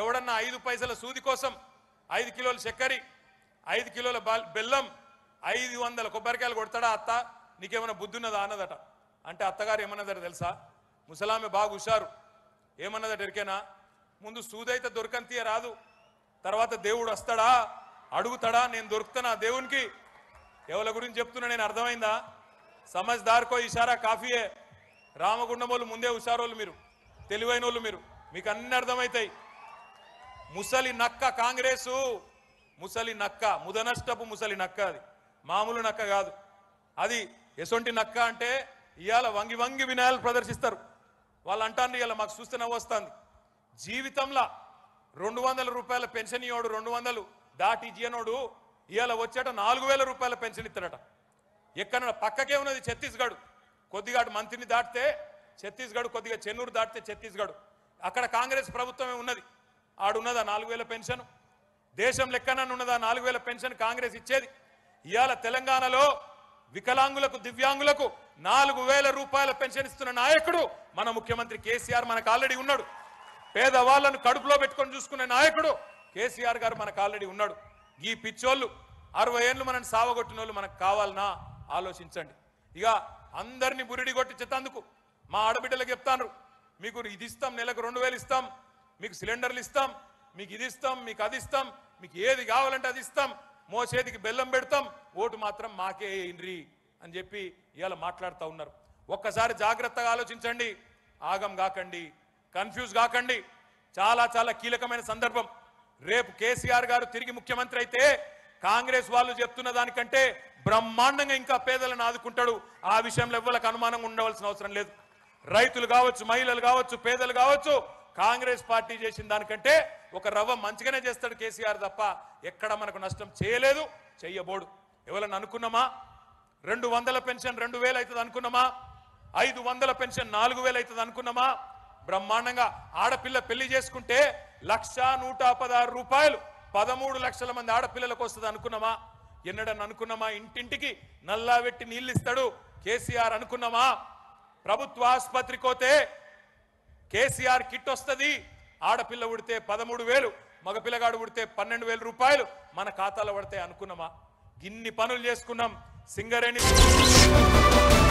ఎవడన్నా ఐదు పైసల సూది కోసం ఐదు కిలోల చక్కెర ఐదు కిలోల బెల్లం ఐదు వందల కొబ్బరికాయలు కొడతాడా అత్త నీకేమైనా బుద్ధున్నదా అన్నదట అంటే అత్తగారు ఏమన్నదట తెలుసా ముసలామె బాగా హుషారు ఏమన్నదట ఎరికేనా ముందు సూదైతే దొరకంతీయ రాదు తర్వాత దేవుడు వస్తాడా అడుగుతాడా నేను దొరుకుతానా దేవునికి ఎవరి గురించి చెప్తున్నా నేను అర్థమైందా సమజ్దార్కో ఇషారా కాఫీయే రామగుండం వాళ్ళు ముందే హుషారోళ్ళు మీరు తెలివైన వాళ్ళు మీరు మీకు అన్నీ అర్థమవుతాయి ముసలి నక్క కాంగ్రెసు ముసలి నక్క ముదనష్టపు ముసలి నక్క అది మామూలు నక్క కాదు అది ఎసొంటి నక్క అంటే ఇవాళ వంగి వంగి వినాయాలు ప్రదర్శిస్తారు వాళ్ళు అంటారు ఇవాళ మాకు చూస్తే నవ్వొస్తుంది జీవితంలో రెండు వందల రూపాయల పెన్షన్ ఇవ్వడు రెండు వందలు దాటి ఇయ్యనోడు ఇవాళ వచ్చేట నాలుగు వేల రూపాయల పెన్షన్ ఇస్తాడట ఎక్కడ పక్కకే ఉన్నది ఛత్తీస్గఢ్ కొద్దిగా మంత్రిని దాటితే ఛత్తీస్గఢ్ కొద్దిగా చెన్నూరు దాటితే ఛత్తీస్గఢ్ అక్కడ కాంగ్రెస్ ప్రభుత్వమే ఉన్నది ఆడున్నదా నాలుగు వేల పెన్షన్ దేశం ఉన్నదా నాలుగు వేల పెన్షన్ కాంగ్రెస్ ఇచ్చేది ఇవాళ తెలంగాణలో వికలాంగులకు దివ్యాంగులకు నాలుగు వేల రూపాయల పెన్షన్ ఇస్తున్న నాయకుడు మన ముఖ్యమంత్రి కేసీఆర్ మనకు ఆల్రెడీ ఉన్నాడు పేదవాళ్లను కడుపులో పెట్టుకొని చూసుకునే నాయకుడు కేసీఆర్ గారు మనకు ఆల్రెడీ ఉన్నాడు ఈ పిచ్చోళ్ళు అరవై ఏళ్ళు మనం సావగొట్టిన వాళ్ళు మనకు కావాలనా ఆలోచించండి ఇక అందరినీ బురిడి కొట్టించేటందుకు మా ఆడబిడ్డలకు చెప్తాను మీకు ఇది ఇస్తాం నెలకు రెండు ఇస్తాం మీకు సిలిండర్లు ఇస్తాం మీకు ఇది ఇస్తాం మీకు అది ఇస్తాం మీకు ఏది కావాలంటే అది ఇస్తాం మోసేదికి బెల్లం పెడతాం ఓటు మాత్రం మాకే ఇండ్రి అని చెప్పి ఇవాళ మాట్లాడుతూ ఉన్నారు ఒక్కసారి జాగ్రత్తగా ఆలోచించండి ఆగం కాకండి కన్ఫ్యూజ్ కాకండి చాలా చాలా కీలకమైన సందర్భం రేపు కేసీఆర్ గారు తిరిగి ముఖ్యమంత్రి అయితే కాంగ్రెస్ వాళ్ళు చెప్తున్న దానికంటే బ్రహ్మాండంగా ఇంకా పేదలను ఆదుకుంటాడు ఆ విషయంలో ఎవ్వరికి అనుమానం ఉండవలసిన అవసరం లేదు రైతులు కావచ్చు మహిళలు కావచ్చు పేదలు కావచ్చు కాంగ్రెస్ పార్టీ చేసిన దానికంటే ఒక రవ్వ మంచిగానే చేస్తాడు కేసీఆర్ తప్ప ఎక్కడ మనకు నష్టం చేయలేదు చెయ్యబోడు ఎవరన్నా అనుకున్నామా రెండు వందల పెన్షన్ రెండు వేలు అవుతుంది అనుకున్నామా ఐదు వందల పెన్షన్ నాలుగు వేలు అవుతుంది అనుకున్నామా బ్రహ్మాండంగా ఆడపిల్ల పెళ్లి చేసుకుంటే లక్ష నూట పదహారు రూపాయలు పదమూడు లక్షల మంది ఆడపిల్లలకు వస్తుంది అనుకున్నామా ఎన్నడని అనుకున్నామా ఇంటింటికి నల్లా పెట్టి నీళ్ళు ఇస్తాడు కేసీఆర్ అనుకున్నామా ప్రభుత్వ ఆసుపత్రికి పోతే కేసీఆర్ కిట్ వస్తుంది ఆడపిల్ల ఉడితే పదమూడు వేలు మగపిల్లగాడు ఉడితే పన్నెండు వేల రూపాయలు మన ఖాతాలో పడితే అనుకున్నామా ఇన్ని పనులు చేసుకున్నాం సింగరేణి